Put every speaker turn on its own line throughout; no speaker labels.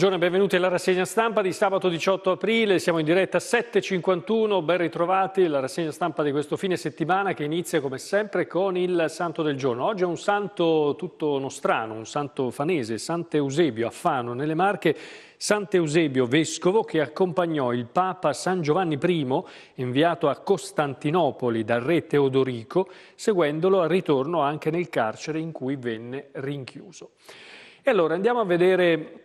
Buongiorno e benvenuti alla rassegna stampa di sabato 18 aprile, siamo in diretta a 7.51, ben ritrovati, la rassegna stampa di questo fine settimana che inizia come sempre con il santo del giorno. Oggi è un santo tutto nostrano, un santo fanese, Sant'Eusebio a Fano, nelle Marche, Sant'Eusebio Vescovo che accompagnò il Papa San Giovanni I, inviato a Costantinopoli dal re Teodorico, seguendolo al ritorno anche nel carcere in cui venne rinchiuso. E allora andiamo a vedere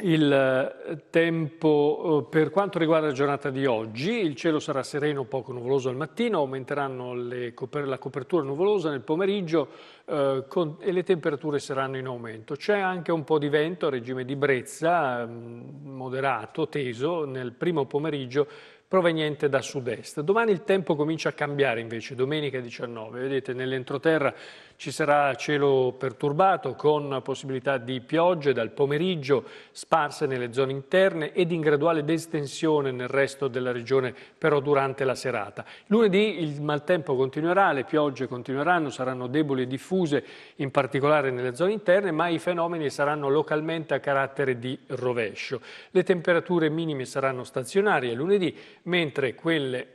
il eh, tempo eh, per quanto riguarda la giornata di oggi, il cielo sarà sereno, poco nuvoloso al mattino, aumenteranno le, la copertura nuvolosa nel pomeriggio eh, con, e le temperature saranno in aumento. C'è anche un po' di vento a regime di brezza, mm, moderato, teso, nel primo pomeriggio proveniente da sud-est. Domani il tempo comincia a cambiare invece, domenica 19, vedete nell'entroterra ci sarà cielo perturbato con possibilità di piogge dal pomeriggio sparse nelle zone interne ed in graduale destensione nel resto della regione però durante la serata. Lunedì il maltempo continuerà, le piogge continueranno, saranno deboli e diffuse in particolare nelle zone interne ma i fenomeni saranno localmente a carattere di rovescio. Le temperature minime saranno stazionarie lunedì mentre quelle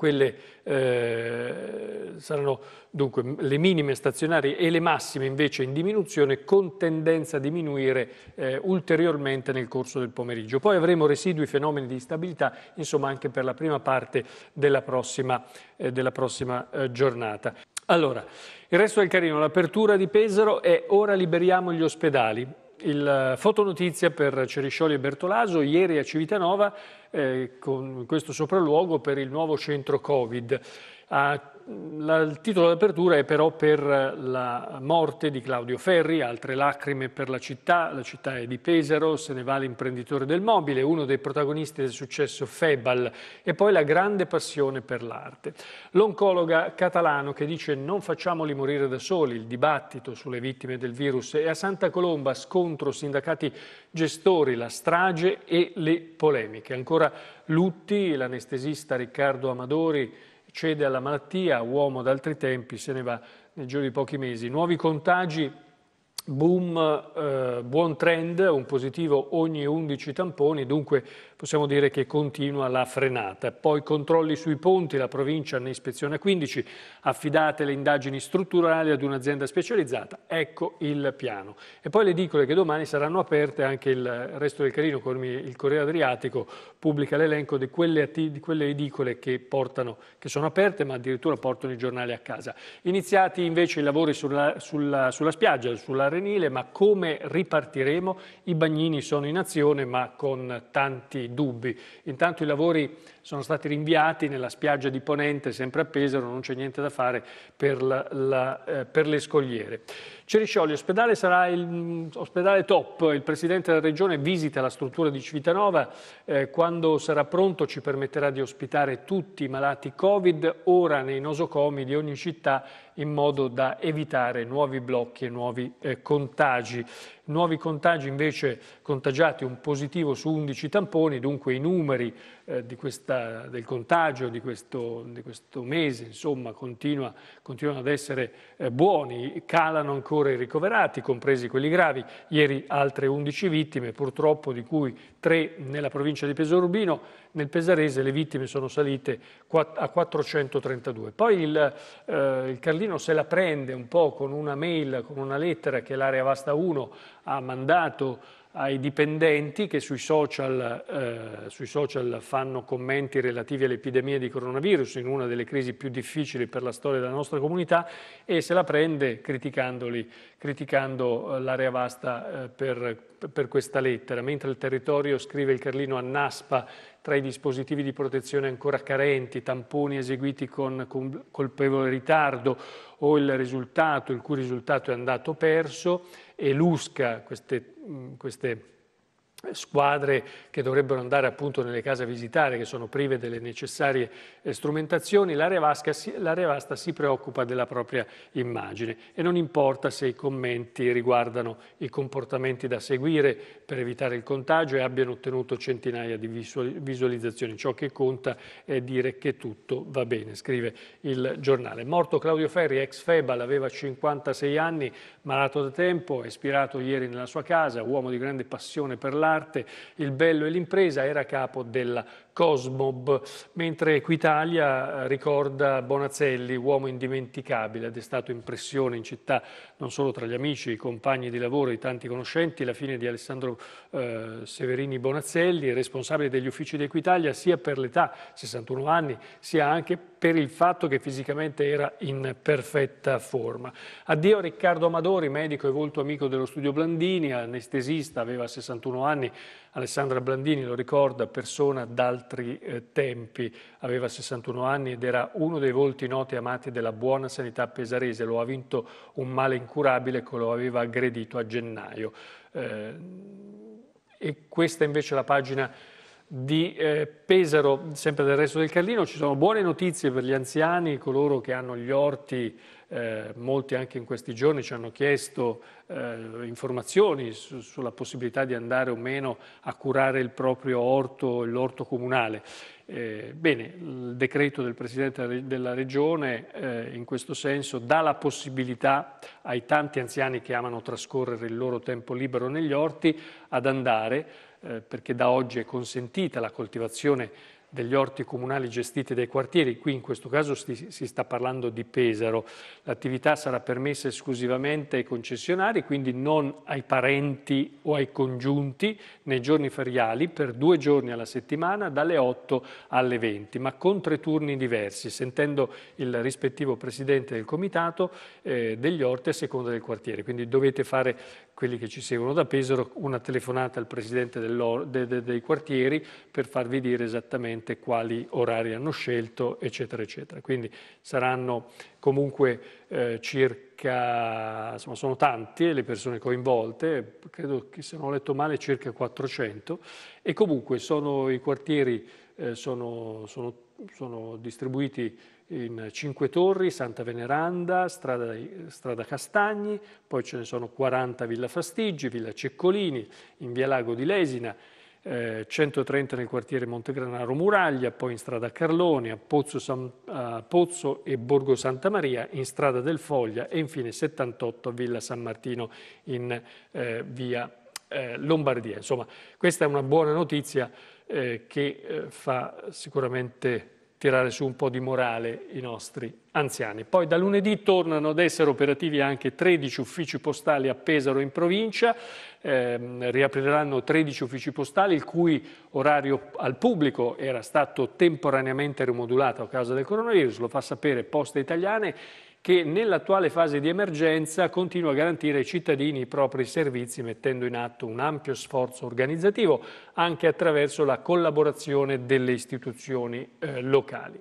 quelle eh, saranno dunque le minime stazionarie e le massime invece in diminuzione con tendenza a diminuire eh, ulteriormente nel corso del pomeriggio. Poi avremo residui fenomeni di instabilità insomma anche per la prima parte della prossima, eh, della prossima eh, giornata. Allora, il resto del carino, l'apertura di Pesaro è ora liberiamo gli ospedali. Il eh, fotonotizia per Ceriscioli e Bertolaso, ieri a Civitanova eh, con questo sopralluogo per il nuovo centro Covid. A la, il titolo d'apertura è però per la morte di Claudio Ferri, altre lacrime per la città, la città è di Pesaro, se ne va l'imprenditore del mobile, uno dei protagonisti del successo Febal e poi la grande passione per l'arte. L'oncologa catalano che dice non facciamoli morire da soli, il dibattito sulle vittime del virus e a Santa Colomba scontro sindacati gestori, la strage e le polemiche. Ancora Lutti, l'anestesista Riccardo Amadori, cede alla malattia, uomo d'altri tempi, se ne va nel giro di pochi mesi. Nuovi contagi, boom, eh, buon trend, un positivo ogni 11 tamponi, dunque possiamo dire che continua la frenata. Poi controlli sui ponti, la provincia ne ispeziona 15, affidate le indagini strutturali ad un'azienda specializzata, ecco il piano. E poi le edicole che domani saranno aperte, anche il resto del Carino, come il Corriere Adriatico, pubblica l'elenco di quelle, di quelle edicole che, portano, che, sono aperte ma addirittura portano i giornali a casa. Iniziati invece i lavori sulla, sulla, sulla spiaggia, sull'Arenile, ma come ripartiremo? I bagnini sono in azione ma con tanti dubbi. Intanto i lavori sono stati rinviati nella spiaggia di Ponente, sempre a Pesaro, non c'è niente da fare per, la, la, eh, per le scogliere. Ceriscioli, ospedale sarà il, mm, ospedale top, il Presidente della Regione visita la struttura di Civitanova, eh, quando sarà pronto ci permetterà di ospitare tutti i malati Covid, ora nei nosocomi di ogni città in modo da evitare nuovi blocchi e nuovi eh, contagi nuovi contagi invece contagiati un positivo su 11 tamponi, dunque i numeri eh, questa, del contagio di questo, di questo mese, insomma, continua, continuano ad essere eh, buoni, calano ancora i ricoverati, compresi quelli gravi, ieri altre 11 vittime, purtroppo di cui 3 nella provincia di Pesorubino, nel Pesarese le vittime sono salite a 432. Poi il, eh, il Carlino se la prende un po' con una mail, con una lettera che l'area Vasta 1 ha mandato ai dipendenti che sui social, eh, sui social, fanno commenti relativi all'epidemia di coronavirus in una delle crisi più difficili per la storia della nostra comunità e se la prende criticando eh, l'area vasta eh, per, per questa lettera, mentre il territorio scrive il Carlino a Naspa tra i dispositivi di protezione ancora carenti, tamponi eseguiti con colpevole ritardo, o il risultato, il cui risultato è andato perso, elusca queste, queste squadre che dovrebbero andare appunto nelle case a visitare, che sono prive delle necessarie eh, strumentazioni, l'area vasta, vasta si preoccupa della propria immagine e non importa se i commenti riguardano i comportamenti da seguire per evitare il contagio e abbiano ottenuto centinaia di visualizzazioni. Ciò che conta è dire che tutto va bene, scrive il giornale. Morto Claudio Ferri, ex Febal, aveva 56 anni, malato da tempo, è ispirato ieri nella sua casa, uomo di grande passione per l'arte, l'arte, il bello e l'impresa, era capo della Cosmob, mentre Equitalia eh, ricorda Bonazzelli, uomo indimenticabile, ed è stato impressione in città non solo tra gli amici, i compagni di lavoro, i tanti conoscenti, la fine di Alessandro eh, Severini Bonazzelli, responsabile degli uffici di Equitalia sia per l'età, 61 anni, sia anche per per il fatto che fisicamente era in perfetta forma. Addio a Riccardo Amadori, medico e volto amico dello studio Blandini, anestesista, aveva 61 anni, Alessandra Blandini lo ricorda, persona d'altri eh, tempi, aveva 61 anni ed era uno dei volti noti e amati della buona sanità pesarese, lo ha vinto un male incurabile che lo aveva aggredito a gennaio. Eh, e questa invece è la pagina di eh, Pesaro, sempre del resto del Carlino, ci sono buone notizie per gli anziani, coloro che hanno gli orti, eh, molti anche in questi giorni ci hanno chiesto eh, informazioni su, sulla possibilità di andare o meno a curare il proprio orto, l'orto comunale. Eh, bene, il decreto del Presidente della Regione eh, in questo senso dà la possibilità ai tanti anziani che amano trascorrere il loro tempo libero negli orti ad andare, eh, perché da oggi è consentita la coltivazione degli orti comunali gestiti dai quartieri, qui in questo caso si, si sta parlando di Pesaro, l'attività sarà permessa esclusivamente ai concessionari, quindi non ai parenti o ai congiunti nei giorni feriali per due giorni alla settimana dalle 8 alle 20, ma con tre turni diversi, sentendo il rispettivo presidente del comitato eh, degli orti a seconda del quartiere, quindi dovete fare quelli che ci seguono da Pesaro, una telefonata al presidente de, de, dei quartieri per farvi dire esattamente quali orari hanno scelto, eccetera, eccetera. Quindi saranno comunque eh, circa, insomma sono tante le persone coinvolte, credo che se non ho letto male circa 400, e comunque sono, i quartieri eh, sono, sono, sono distribuiti in Cinque Torri, Santa Veneranda, Strada, Strada, Castagni, poi ce ne sono 40 Villa Fastiggi, Villa Ceccolini, in Via Lago di Lesina, eh, 130 nel quartiere Montegranaro Muraglia, poi in Strada Carloni, a Pozzo, San, a Pozzo e Borgo Santa Maria, in Strada del Foglia e infine 78 a Villa San Martino in eh, Via eh, Lombardia. Insomma, questa è una buona notizia eh, che eh, fa sicuramente tirare su un po' di morale i nostri anziani. Poi da lunedì tornano ad essere operativi anche 13 uffici postali a Pesaro in provincia, eh, riapriranno 13 uffici postali il cui orario al pubblico era stato temporaneamente rimodulato a causa del coronavirus, lo fa sapere Poste Italiane che nell'attuale fase di emergenza continua a garantire ai cittadini i propri servizi mettendo in atto un ampio sforzo organizzativo anche attraverso la collaborazione delle istituzioni eh, locali.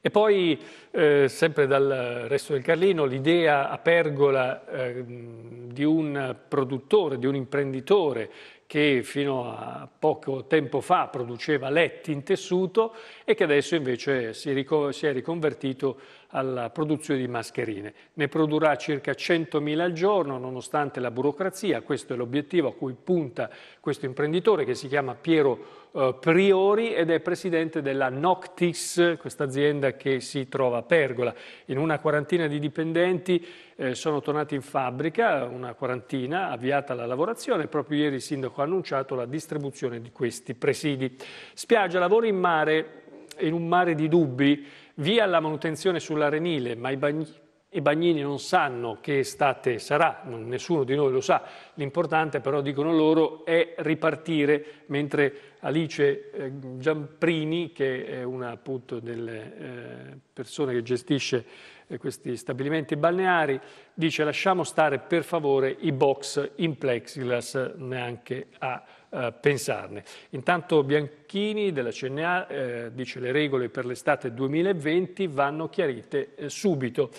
E poi, eh, sempre dal resto del Carlino, l'idea a Pergola eh, di un produttore, di un imprenditore che fino a poco tempo fa produceva letti in tessuto e che adesso invece si, si è riconvertito alla produzione di mascherine. Ne produrrà circa 100.000 al giorno, nonostante la burocrazia. Questo è l'obiettivo a cui punta questo imprenditore che si chiama Piero eh, Priori ed è presidente della Noctis, questa azienda che si trova a Pergola. In una quarantina di dipendenti eh, sono tornati in fabbrica, una quarantina, avviata la lavorazione. Proprio ieri il sindaco ha annunciato la distribuzione di questi presidi. Spiaggia, lavori in mare, in un mare di dubbi via la manutenzione sull'arenile, ma i, bagni, i bagnini non sanno che estate sarà, nessuno di noi lo sa, l'importante però dicono loro è ripartire mentre Alice eh, Giamprini, che è una appunto, delle eh, persone che gestisce eh, questi stabilimenti balneari, dice lasciamo stare per favore i box in plexiglass neanche a pensarne. Intanto Bianchini della CNA eh, dice le regole per l'estate 2020 vanno chiarite eh, subito.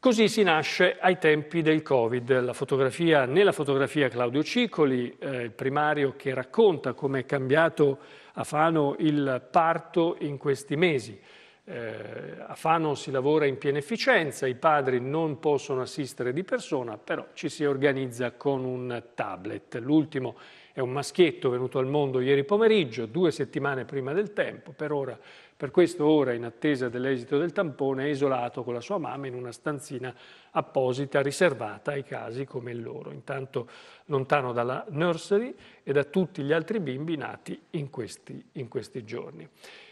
Così si nasce ai tempi del Covid. Fotografia, nella fotografia Claudio Cicoli, eh, il primario che racconta come è cambiato a Fano il parto in questi mesi. Eh, a Fano si lavora in piena efficienza, i padri non possono assistere di persona, però ci si organizza con un tablet. L'ultimo è un maschietto venuto al mondo ieri pomeriggio, due settimane prima del tempo, per, ora, per questo ora, in attesa dell'esito del tampone, è isolato con la sua mamma in una stanzina apposita riservata ai casi come il loro, intanto lontano dalla nursery e da tutti gli altri bimbi nati in questi, in questi giorni.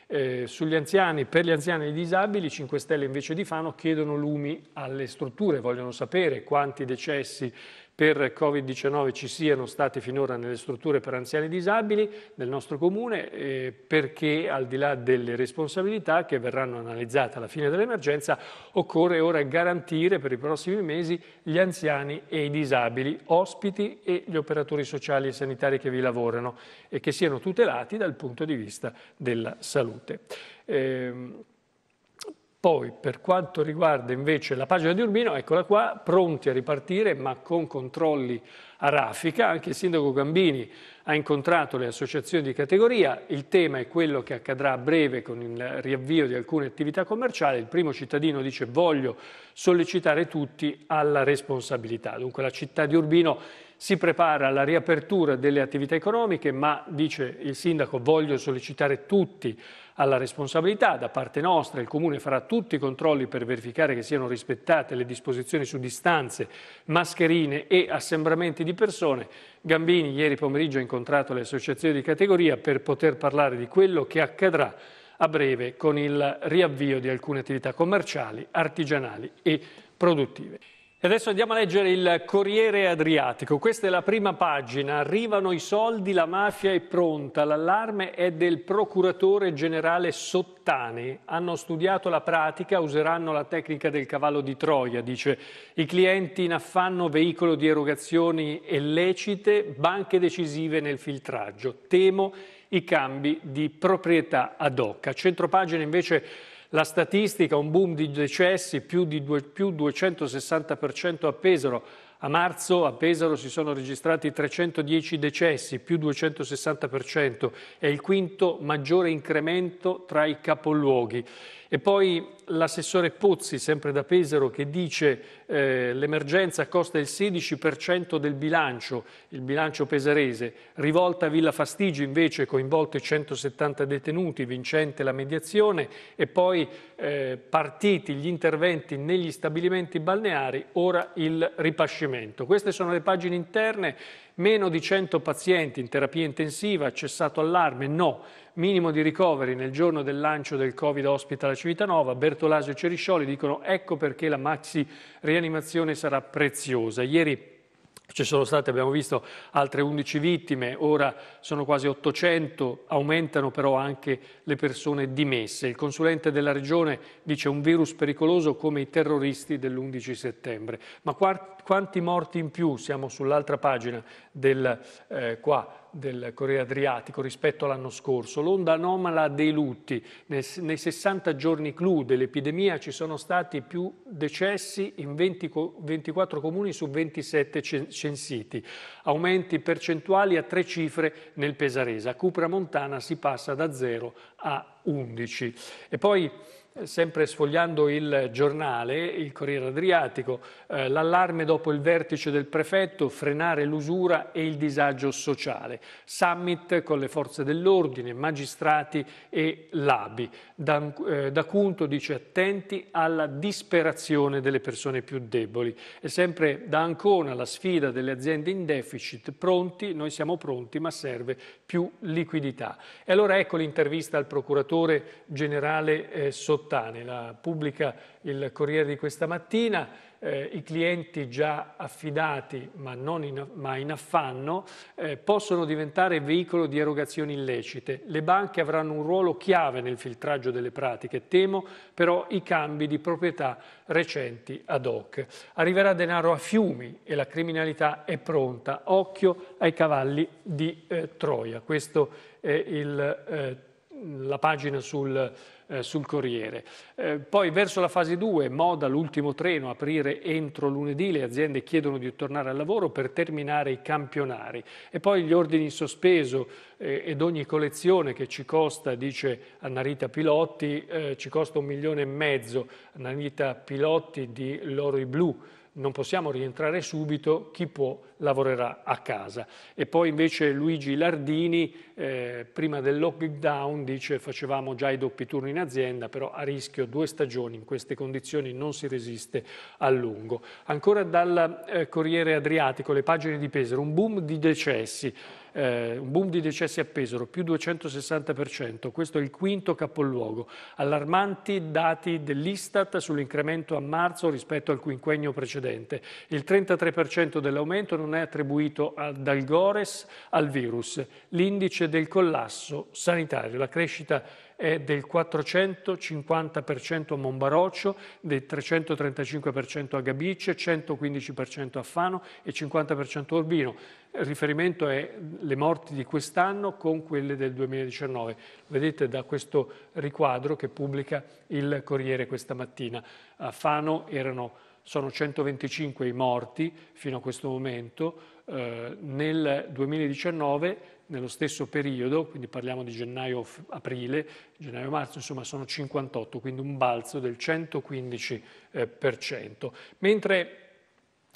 Eh, anziani, per gli anziani e i disabili, 5 Stelle invece di Fano chiedono lumi alle strutture, vogliono sapere quanti decessi per Covid-19 ci siano state finora nelle strutture per anziani disabili del nostro comune eh, perché al di là delle responsabilità che verranno analizzate alla fine dell'emergenza occorre ora garantire per i prossimi mesi gli anziani e i disabili, ospiti e gli operatori sociali e sanitari che vi lavorano e che siano tutelati dal punto di vista della salute. Eh, poi per quanto riguarda invece la pagina di Urbino, eccola qua, pronti a ripartire ma con controlli a raffica, anche il sindaco Gambini ha incontrato le associazioni di categoria, il tema è quello che accadrà a breve con il riavvio di alcune attività commerciali, il primo cittadino dice voglio sollecitare tutti alla responsabilità, dunque la città di Urbino si prepara alla riapertura delle attività economiche, ma dice il sindaco voglio sollecitare tutti alla responsabilità da parte nostra, il comune farà tutti i controlli per verificare che siano rispettate le disposizioni su distanze, mascherine e assembramenti di persone. Gambini ieri pomeriggio ha incontrato le associazioni di categoria per poter parlare di quello che accadrà a breve con il riavvio di alcune attività commerciali, artigianali e produttive. E adesso andiamo a leggere il Corriere Adriatico. Questa è la prima pagina. Arrivano i soldi, la mafia è pronta. L'allarme è del procuratore generale Sottani. Hanno studiato la pratica, useranno la tecnica del cavallo di Troia, dice. I clienti in affanno veicolo di erogazioni illecite, banche decisive nel filtraggio. Temo i cambi di proprietà ad hoc. A centropagina invece la statistica, un boom di decessi, più di due, più 260% a Pesaro. A marzo a Pesaro si sono registrati 310 decessi, più 260%, è il quinto maggiore incremento tra i capoluoghi. E poi l'assessore Pozzi, sempre da Pesaro, che dice eh, l'emergenza costa il 16% del bilancio, il bilancio pesarese. Rivolta a Villa Fastigi invece coinvolte 170 detenuti, vincente la mediazione e poi eh, partiti gli interventi negli stabilimenti balneari, ora il ripascimento. Queste sono le pagine interne Meno di 100 pazienti in terapia intensiva, cessato allarme, no. Minimo di ricoveri nel giorno del lancio del Covid Hospital a Civitanova, Bertolaso e Ceriscioli dicono ecco perché la maxi rianimazione sarà preziosa. Ieri ci sono state, abbiamo visto, altre 11 vittime, ora sono quasi 800, aumentano però anche le persone dimesse. Il consulente della regione dice un virus pericoloso come i terroristi dell'11 settembre. Ma quanti morti in più? Siamo sull'altra pagina del eh, qua del Corriere Adriatico rispetto all'anno scorso, l'onda anomala dei lutti. Nei, 60 giorni clou dell'epidemia ci sono stati più decessi in 20, 24 comuni su 27 censiti, aumenti percentuali a tre cifre nel Pesarese. A Cupra Montana si passa da 0 a 11. E poi eh, sempre sfogliando il giornale, il Corriere Adriatico, eh, l'allarme dopo il vertice del prefetto, frenare l'usura e il disagio sociale, summit con le forze dell'ordine, magistrati e labi. Da, eh, da Cunto dice attenti alla disperazione delle persone più deboli e sempre da Ancona la sfida delle aziende in deficit, pronti, noi siamo pronti ma serve più liquidità. E allora ecco l'intervista al procuratore generale eh, Sottotitolo Sottani, la pubblica il Corriere di questa mattina, eh, i clienti già affidati ma, in, ma in, affanno eh, possono diventare veicolo di erogazioni illecite. Le banche avranno un ruolo chiave nel filtraggio delle pratiche, temo però i cambi di proprietà recenti ad hoc. Arriverà denaro a fiumi e la criminalità è pronta, occhio ai cavalli di eh, Troia. Questo è il eh, la pagina sul, eh, sul Corriere. Eh, poi verso la fase 2, moda l'ultimo treno, aprire entro lunedì, le aziende chiedono di tornare al lavoro per terminare i campionari. E poi gli ordini in sospeso eh, ed ogni collezione che ci costa, dice Annarita Pilotti, eh, ci costa un milione e mezzo. Annarita Pilotti di L'Oro i Blu non possiamo rientrare subito, chi può lavorerà a casa. E poi invece Luigi Lardini, eh, prima del lockdown, dice facevamo già i doppi turni in azienda, però a rischio due stagioni, in queste condizioni non si resiste a lungo. Ancora dal eh, Corriere Adriatico, le pagine di Pesaro, un boom di decessi eh, un boom di decessi a Pesaro, più 260%, questo è il quinto capoluogo. Allarmanti dati dell'Istat sull'incremento a marzo rispetto al quinquennio precedente. Il 33% dell'aumento non è attribuito a, dal Gores al virus. L'indice del collasso sanitario, la crescita è del 450% a Monbaroccio, del 335% a Gabice, 115% a Fano e 50% a Urbino. Il riferimento è le morti di quest'anno con quelle del 2019. Vedete da questo riquadro che pubblica il Corriere questa mattina. A Fano erano sono 125 i morti fino a questo momento. Eh, nel 2019, nello stesso periodo, quindi parliamo di gennaio-aprile, gennaio-marzo, insomma sono 58, quindi un balzo del 115%. Eh, Mentre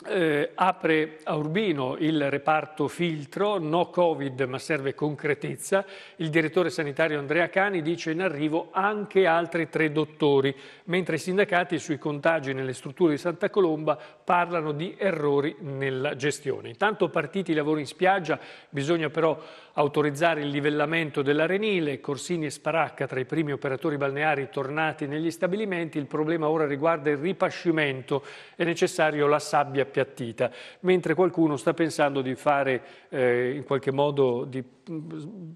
eh, apre a Urbino il reparto filtro, no Covid ma serve concretezza. Il direttore sanitario Andrea Cani dice in arrivo anche altri tre dottori, mentre i sindacati sui contagi nelle strutture di Santa Colomba parlano di errori nella gestione. Intanto partiti i lavori in spiaggia, bisogna però autorizzare il livellamento dell'Arenile, Corsini e Sparacca tra i primi operatori balneari tornati negli stabilimenti, il problema ora riguarda il ripascimento, è necessario la sabbia appiattita, mentre qualcuno sta pensando di fare eh, in qualche modo di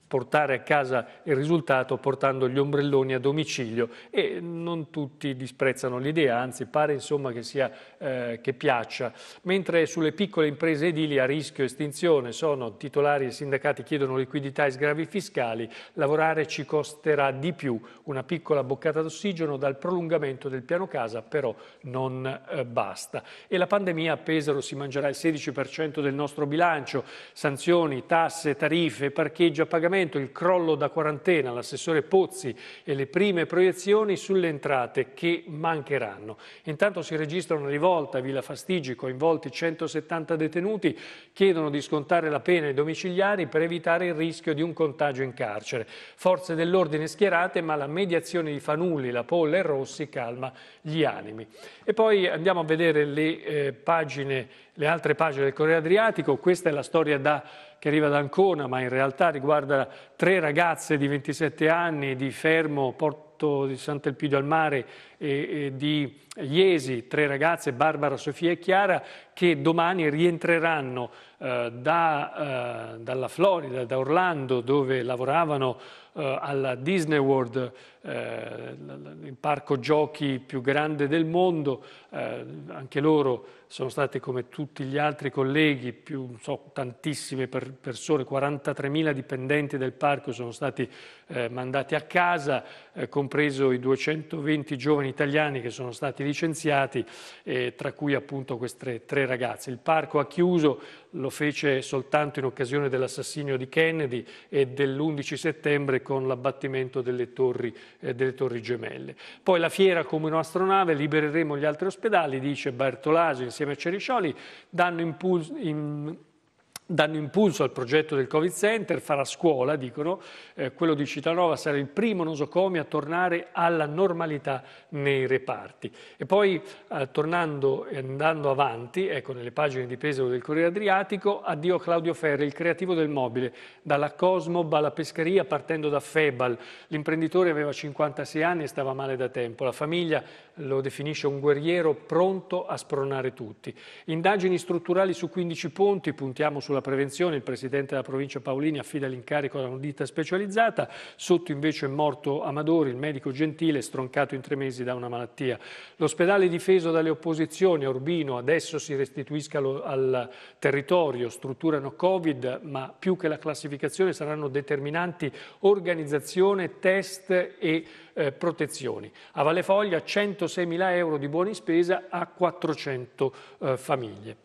portare a casa il risultato portando gli ombrelloni a domicilio e non tutti disprezzano l'idea, anzi pare insomma che, sia, eh, che piaccia. Mentre sulle piccole imprese edili a rischio estinzione sono titolari e sindacati chiedono liquidità e sgravi fiscali, lavorare ci costerà di più, una piccola boccata d'ossigeno dal prolungamento del piano casa però non eh, basta. E la pandemia a Pesaro si mangerà il 16% del nostro bilancio, sanzioni, tasse, tariffe, parcheggio a pagamento, il crollo da quarantena, l'assessore Pozzi e le prime proiezioni sulle entrate che mancheranno. Intanto si registra una rivolta a Villa Fastigi, coinvolti 170 detenuti, chiedono di scontare la pena ai domiciliari per evitare il rischio di un contagio in carcere. Forze dell'ordine schierate, ma la mediazione di Fanulli, La Polla e Rossi calma gli animi. E poi andiamo a vedere le, eh, pagine, le altre pagine del Corriere Adriatico. Questa è la storia da che arriva da Ancona, ma in realtà riguarda tre ragazze di 27 anni di Fermo, Porto di Sant'Elpidio al Mare eh, di Iesi, tre ragazze, Barbara, Sofia e Chiara, che domani rientreranno eh, da, eh, dalla Florida, da Orlando, dove lavoravano eh, alla Disney World, eh, il parco giochi più grande del mondo. Eh, anche loro sono state, come tutti gli altri colleghi, più, so, tantissime per persone, 43.000 dipendenti del parco sono stati mandati a casa, compreso i 220 giovani italiani che sono stati licenziati, eh, tra cui appunto queste tre ragazze. Il parco ha chiuso, lo fece soltanto in occasione dell'assassinio di Kennedy e dell'11 settembre con l'abbattimento delle, eh, delle torri, gemelle. Poi la fiera come un'astronave, libereremo gli altri ospedali, dice Bertolasi insieme a Ceriscioli, danno impulso... In, danno impulso al progetto del Covid Center, farà scuola, dicono, eh, quello di Citanova sarà il primo nosocomio a tornare alla normalità nei reparti. E poi eh, tornando e andando avanti, ecco nelle pagine di Pesaro del Corriere Adriatico, addio Claudio Ferri, il creativo del mobile, dalla Cosmob alla pescheria partendo da Febal. L'imprenditore aveva 56 anni e stava male da tempo, la famiglia lo definisce un guerriero pronto a spronare tutti. Indagini strutturali su 15 punti, puntiamo sulla sulla prevenzione, il presidente della provincia Paolini affida l'incarico ad un'unità specializzata, sotto invece è morto Amadori, il medico gentile, stroncato in tre mesi da una malattia. L'ospedale difeso dalle opposizioni, a Urbino, adesso si restituisca al territorio, strutturano Covid, ma più che la classificazione saranno determinanti organizzazione, test e eh, protezioni. A Valle Foglia 106 mila euro di buoni spesa a 400 eh, famiglie.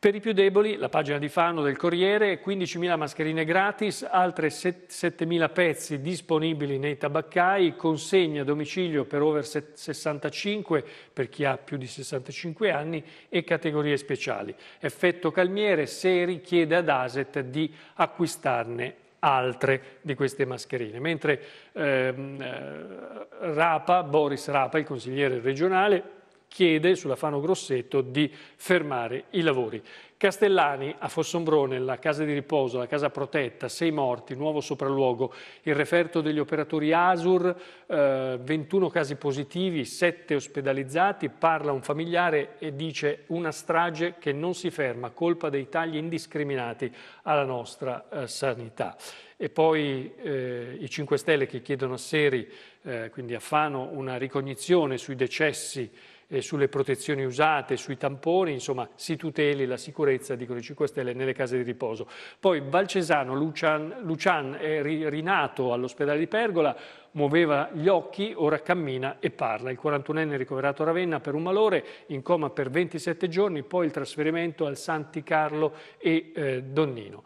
Per i più deboli, la pagina di Fano del Corriere, 15.000 mascherine gratis, altre 7.000 pezzi disponibili nei tabaccai, consegna a domicilio per over 65 per chi ha più di 65 anni e categorie speciali. Effetto calmiere, se richiede ad Aset di acquistarne altre di queste mascherine. Mentre ehm, eh, Rapa, Boris Rapa, il consigliere regionale, chiede sulla Fano Grosseto di fermare i lavori. Castellani a Fossombrone, la casa di riposo, la casa protetta, sei morti, nuovo sopralluogo, il referto degli operatori ASUR, eh, 21 casi positivi, 7 ospedalizzati, parla un familiare e dice una strage che non si ferma, colpa dei tagli indiscriminati alla nostra eh, sanità. E poi eh, i 5 Stelle che chiedono a Seri, eh, quindi a Fano, una ricognizione sui decessi eh, sulle protezioni usate, sui tamponi, insomma si tuteli la sicurezza, dicono i 5 Stelle, nelle case di riposo. Poi Valcesano, Lucian, Lucian è ri, rinato all'ospedale di Pergola, muoveva gli occhi, ora cammina e parla. Il 41enne è ricoverato a Ravenna per un malore, in coma per 27 giorni, poi il trasferimento al Santi Carlo e eh, Donnino.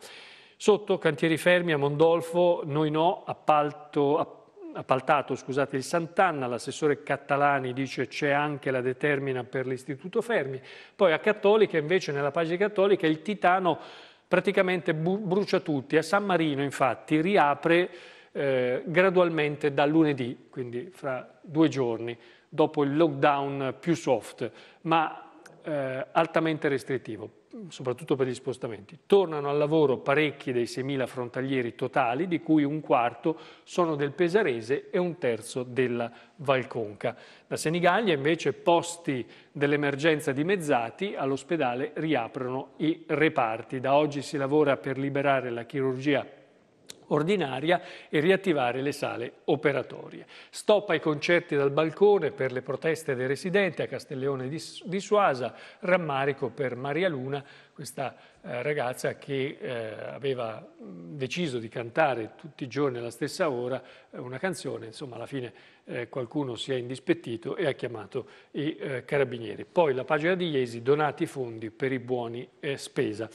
Sotto, cantieri fermi a Mondolfo, noi no, appalto, appalto appaltato scusate, il Sant'Anna, l'assessore Cattalani dice c'è anche la determina per l'Istituto Fermi, poi a Cattolica invece nella pagina cattolica il Titano praticamente brucia tutti, a San Marino infatti riapre eh, gradualmente da lunedì, quindi fra due giorni, dopo il lockdown più soft, ma eh, altamente restrittivo soprattutto per gli spostamenti. Tornano al lavoro parecchi dei 6.000 frontalieri totali, di cui un quarto sono del Pesarese e un terzo della Valconca. Da Senigallia invece posti dell'emergenza dimezzati, all'ospedale riaprono i reparti. Da oggi si lavora per liberare la chirurgia ordinaria e riattivare le sale operatorie. Stop ai concerti dal balcone per le proteste dei residenti a Castelleone di Suasa, rammarico per Maria Luna, questa eh, ragazza che eh, aveva deciso di cantare tutti i giorni alla stessa ora eh, una canzone, insomma alla fine qualcuno si è indispettito e ha chiamato i carabinieri. Poi la pagina di Iesi, donati fondi per i buoni spesa.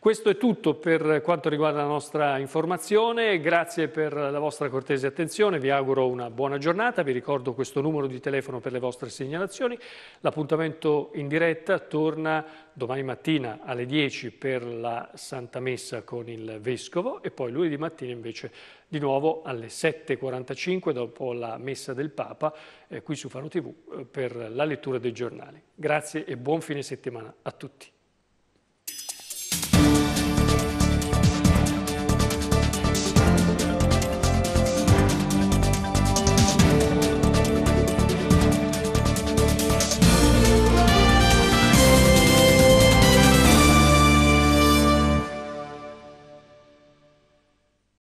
Questo è tutto per quanto riguarda la nostra informazione, grazie per la vostra cortese attenzione, vi auguro una buona giornata, vi ricordo questo numero di telefono per le vostre segnalazioni, l'appuntamento in diretta torna domani mattina alle 10 per la Santa Messa con il Vescovo e poi lunedì mattina invece di nuovo alle 7.45 dopo la Messa del Papa eh, qui su Fano TV eh, per la lettura dei giornali. Grazie e buon fine settimana a tutti.